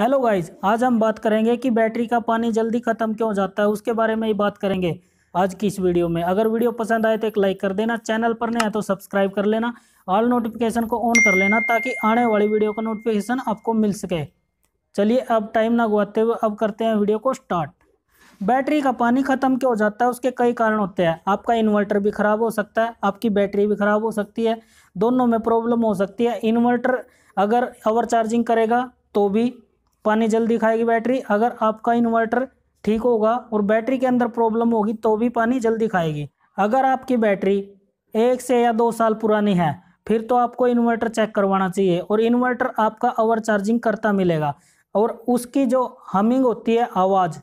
hello guys आज हम बात करेंगे कि बैटरी का पानी जल्दी ख़त्म क्यों हो जाता है उसके बारे में ही बात करेंगे आज की इस वीडियो में अगर वीडियो पसंद आए तो एक लाइक कर देना चैनल पर नहीं आए तो सब्सक्राइब कर लेना ऑल नोटिफिकेशन को ऑन कर लेना ताकि आने वाली वीडियो का नोटिफिकेशन आपको मिल सके चलिए अब टाइम ना गुआते हुए अब करते हैं वीडियो को स्टार्ट बैटरी का पानी ख़त्म क्यों हो जाता है उसके कई कारण होते हैं आपका इन्वर्टर भी ख़राब हो सकता है आपकी बैटरी भी ख़राब हो सकती है दोनों में प्रॉब्लम हो सकती है इन्वर्टर अगर ओवर चार्जिंग करेगा तो भी पानी जल्दी खाएगी बैटरी अगर आपका इन्वर्टर ठीक होगा और बैटरी के अंदर प्रॉब्लम होगी तो भी पानी जल्दी खाएगी अगर आपकी बैटरी एक से या दो साल पुरानी है फिर तो आपको इन्वर्टर चेक करवाना चाहिए और इन्वर्टर आपका ओवर चार्जिंग करता मिलेगा और उसकी जो हमिंग होती है आवाज़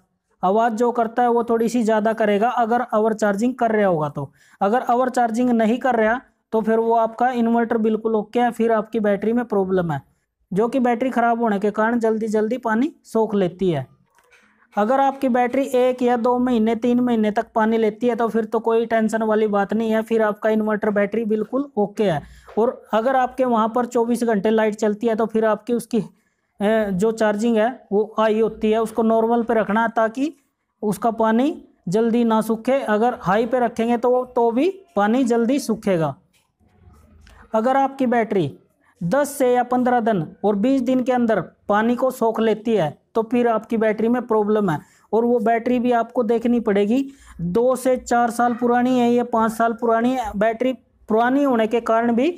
आवाज़ जो करता है वो थोड़ी सी ज़्यादा करेगा अगर ओवर चार्जिंग कर रहा होगा तो अगर ओवर चार्जिंग नहीं कर रहा तो फिर वो आपका इन्वर्टर बिल्कुल ओके है फिर आपकी बैटरी में प्रॉब्लम है जो कि बैटरी ख़राब होने के कारण जल्दी जल्दी पानी सोख लेती है अगर आपकी बैटरी एक या दो महीने तीन महीने तक पानी लेती है तो फिर तो कोई टेंशन वाली बात नहीं है फिर आपका इन्वर्टर बैटरी बिल्कुल ओके है और अगर आपके वहाँ पर चौबीस घंटे लाइट चलती है तो फिर आपकी उसकी जो चार्जिंग है वो हाई होती है उसको नॉर्मल पे रखना ताकि उसका पानी जल्दी ना सूखे अगर हाई पे रखेंगे तो तो भी पानी जल्दी सूखेगा अगर आपकी बैटरी दस से या पंद्रह दिन और बीस दिन के अंदर पानी को सोख लेती है तो फिर आपकी बैटरी में प्रॉब्लम है और वो बैटरी भी आपको देखनी पड़ेगी दो से चार साल पुरानी है या पाँच साल पुरानी है बैटरी पुरानी होने के कारण भी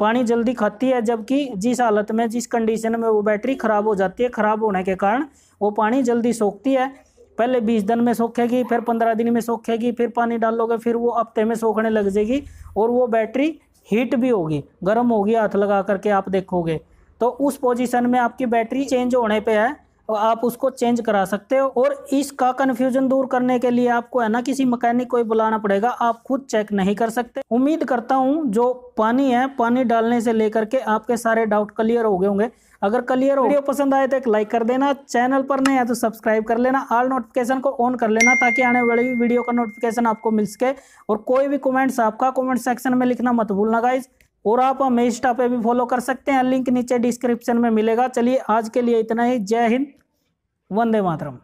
पानी जल्दी खाती है जबकि जिस हालत में जिस कंडीशन में वो बैटरी ख़राब हो जाती है ख़राब होने के कारण वो पानी जल्दी सोखती है पहले बीस दिन में सोखेगी फिर पंद्रह दिन में सोखेगी फिर पानी डालोगे फिर वो हफ्ते में सोखने लग जाएगी और वो बैटरी हीट भी होगी गर्म होगी हाथ लगा करके आप देखोगे तो उस पोजीशन में आपकी बैटरी चेंज होने पे है तो आप उसको चेंज करा सकते हो और इसका कन्फ्यूजन दूर करने के लिए आपको है ना किसी मैकेनिक को ही बुलाना पड़ेगा आप खुद चेक नहीं कर सकते उम्मीद करता हूँ जो पानी है पानी डालने से लेकर के आपके सारे डाउट क्लियर हो गए होंगे अगर क्लियर हो वीडियो पसंद आए तो एक लाइक कर देना चैनल पर नहीं है तो सब्सक्राइब कर लेना ऑल नोटिफिकेशन को ऑन कर लेना ताकि आने वाली वीडियो का नोटिफिकेशन आपको मिल सके और कोई भी कमेंट्स आपका कमेंट सेक्शन में लिखना मत भूलना गाइज और आप हमें इंस्टा पे भी फॉलो कर सकते हैं लिंक नीचे डिस्क्रिप्शन में मिलेगा चलिए आज के लिए इतना ही जय हिंद वंदे मातरम